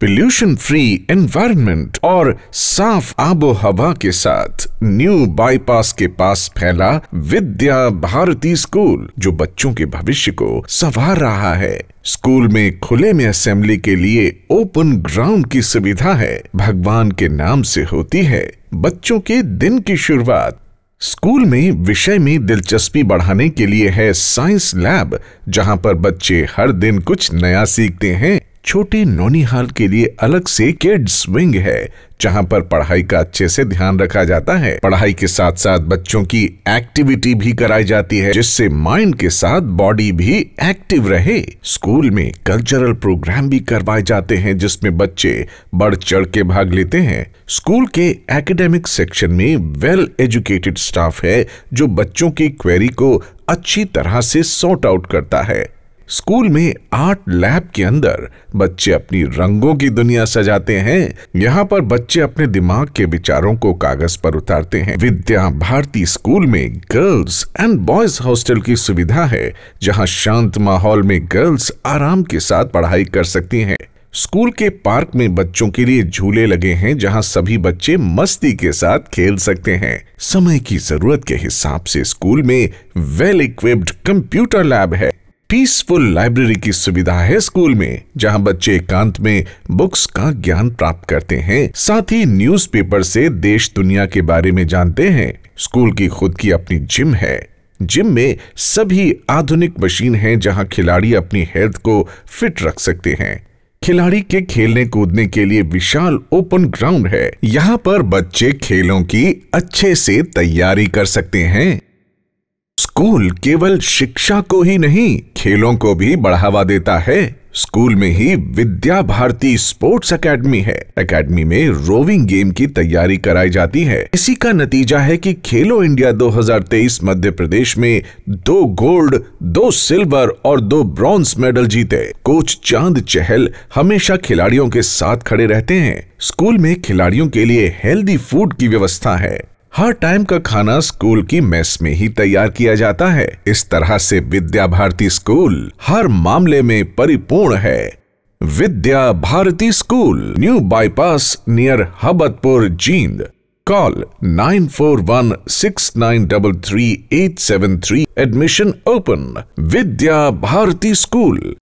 Pollution free environment और साफ आबो हवा के साथ न्यू बाईपास के पास फैला विद्या भारती स्कूल जो बच्चों के भविष्य को संवार रहा है स्कूल में खुले में असेंबली के लिए ओपन ग्राउंड की सुविधा है भगवान के नाम से होती है बच्चों के दिन की शुरुआत स्कूल में विषय में दिलचस्पी बढ़ाने के लिए है साइंस लैब जहां पर बच्चे हर दिन कुछ नया सीखते हैं छोटे नोनीहाल के लिए अलग से किड्स विंग है जहां पर पढ़ाई का अच्छे से ध्यान रखा जाता है पढ़ाई के साथ साथ बच्चों की एक्टिविटी भी कराई जाती है जिससे माइंड के साथ बॉडी भी एक्टिव रहे स्कूल में कल्चरल प्रोग्राम भी करवाए जाते हैं जिसमें बच्चे बढ़ चढ़ के भाग लेते हैं स्कूल के एकेडमिक सेक्शन में वेल एजुकेटेड स्टाफ है जो बच्चों की क्वेरी को अच्छी तरह से सॉर्ट आउट करता है स्कूल में आर्ट लैब के अंदर बच्चे अपनी रंगों की दुनिया सजाते हैं यहाँ पर बच्चे अपने दिमाग के विचारों को कागज पर उतारते हैं विद्या भारती स्कूल में गर्ल्स एंड बॉयज हॉस्टल की सुविधा है जहाँ शांत माहौल में गर्ल्स आराम के साथ पढ़ाई कर सकती हैं स्कूल के पार्क में बच्चों के लिए झूले लगे हैं जहां सभी बच्चे मस्ती के साथ खेल सकते हैं समय की जरूरत के हिसाब से स्कूल में वेल इक्विप्ड कंप्यूटर लैब है पीसफुल लाइब्रेरी की सुविधा है स्कूल में जहां बच्चे एकांत में बुक्स का ज्ञान प्राप्त करते हैं साथ ही न्यूज़पेपर से देश दुनिया के बारे में जानते हैं स्कूल की खुद की अपनी जिम है जिम में सभी आधुनिक मशीन हैं जहां खिलाड़ी अपनी हेल्थ को फिट रख सकते हैं खिलाड़ी के खेलने कूदने के लिए विशाल ओपन ग्राउंड है यहाँ पर बच्चे खेलों की अच्छे से तैयारी कर सकते हैं स्कूल केवल शिक्षा को ही नहीं खेलों को भी बढ़ावा देता है स्कूल में ही विद्या भारती स्पोर्ट्स एकेडमी है एकेडमी में रोविंग गेम की तैयारी कराई जाती है इसी का नतीजा है कि खेलो इंडिया 2023 मध्य प्रदेश में दो गोल्ड दो सिल्वर और दो ब्रॉन्ज मेडल जीते कोच चांद चहल हमेशा खिलाड़ियों के साथ खड़े रहते हैं स्कूल में खिलाड़ियों के लिए हेल्दी फूड की व्यवस्था है हर टाइम का खाना स्कूल की मेस में ही तैयार किया जाता है इस तरह से विद्या भारती स्कूल हर मामले में परिपूर्ण है Vidya Bharati school new bypass near Habatpur Jind seven 9416933873. Admission open Vidya Bharati school